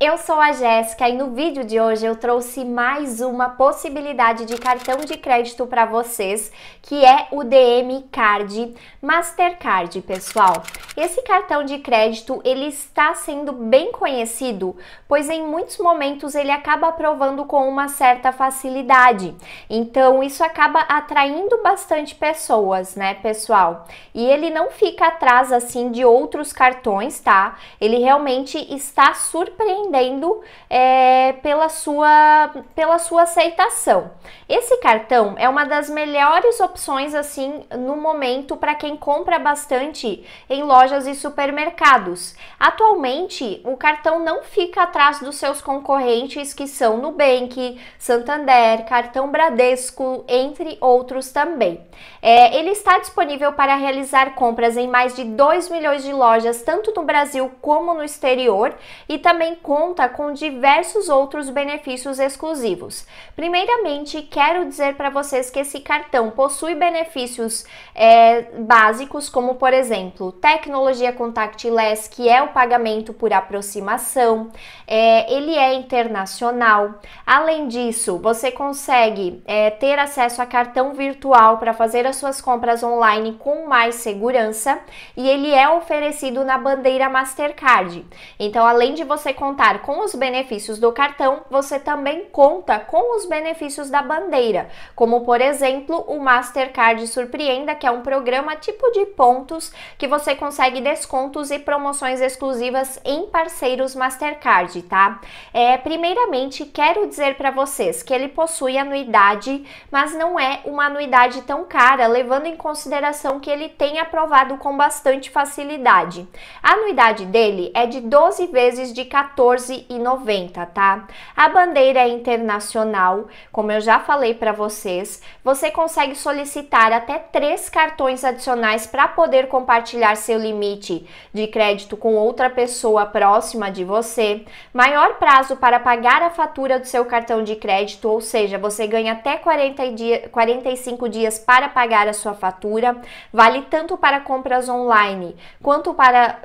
Eu sou a Jéssica e no vídeo de hoje eu trouxe mais uma possibilidade de cartão de crédito para vocês, que é o DM Card Mastercard, pessoal. Esse cartão de crédito, ele está sendo bem conhecido, pois em muitos momentos ele acaba aprovando com uma certa facilidade. Então, isso acaba atraindo bastante pessoas, né, pessoal? E ele não fica atrás assim de outros cartões, tá? Ele realmente está surpreendendo entendendo é, pela, sua, pela sua aceitação. Esse cartão é uma das melhores opções assim no momento para quem compra bastante em lojas e supermercados. Atualmente, o cartão não fica atrás dos seus concorrentes que são Nubank, Santander, Cartão Bradesco, entre outros também. É, ele está disponível para realizar compras em mais de 2 milhões de lojas, tanto no Brasil como no exterior, e também com conta com diversos outros benefícios exclusivos. Primeiramente, quero dizer para vocês que esse cartão possui benefícios é, básicos, como por exemplo, tecnologia contactless, que é o pagamento por aproximação, é, ele é internacional. Além disso, você consegue é, ter acesso a cartão virtual para fazer as suas compras online com mais segurança e ele é oferecido na bandeira Mastercard. Então, além de você contar contar com os benefícios do cartão, você também conta com os benefícios da bandeira, como por exemplo o Mastercard Surpreenda, que é um programa tipo de pontos que você consegue descontos e promoções exclusivas em parceiros Mastercard, tá? É, primeiramente, quero dizer para vocês que ele possui anuidade, mas não é uma anuidade tão cara, levando em consideração que ele tem aprovado com bastante facilidade. A anuidade dele é de 12 vezes de 14 14,90, tá? A bandeira é internacional, como eu já falei para vocês. Você consegue solicitar até três cartões adicionais para poder compartilhar seu limite de crédito com outra pessoa próxima de você. Maior prazo para pagar a fatura do seu cartão de crédito, ou seja, você ganha até 40 dia, 45 dias para pagar a sua fatura. Vale tanto para compras online quanto para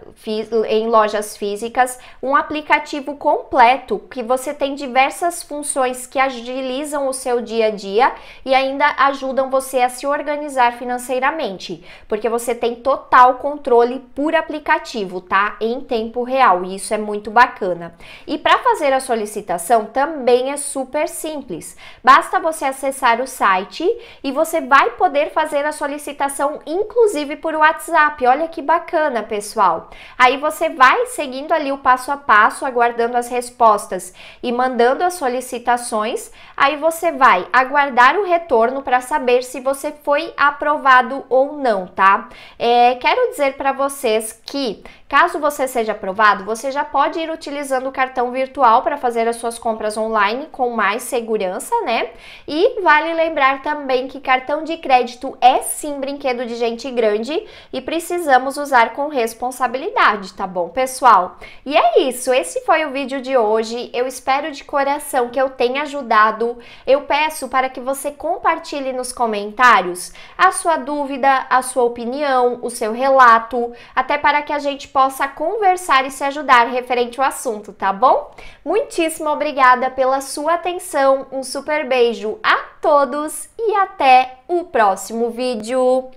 em lojas físicas. Um aplicativo aplicativo completo, que você tem diversas funções que agilizam o seu dia a dia e ainda ajudam você a se organizar financeiramente, porque você tem total controle por aplicativo, tá? Em tempo real, e isso é muito bacana. E para fazer a solicitação também é super simples. Basta você acessar o site e você vai poder fazer a solicitação inclusive por WhatsApp. Olha que bacana, pessoal. Aí você vai seguindo ali o passo a passo, agora aguardando as respostas e mandando as solicitações. Aí você vai aguardar o retorno para saber se você foi aprovado ou não, tá? É, quero dizer para vocês que Caso você seja aprovado, você já pode ir utilizando o cartão virtual para fazer as suas compras online com mais segurança, né? E vale lembrar também que cartão de crédito é sim brinquedo de gente grande e precisamos usar com responsabilidade, tá bom, pessoal? E é isso, esse foi o vídeo de hoje. Eu espero de coração que eu tenha ajudado. Eu peço para que você compartilhe nos comentários a sua dúvida, a sua opinião, o seu relato, até para que a gente possa possa conversar e se ajudar referente ao assunto, tá bom? Muitíssimo obrigada pela sua atenção, um super beijo a todos e até o próximo vídeo.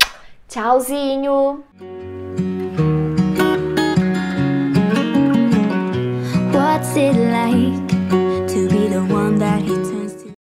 Tchauzinho!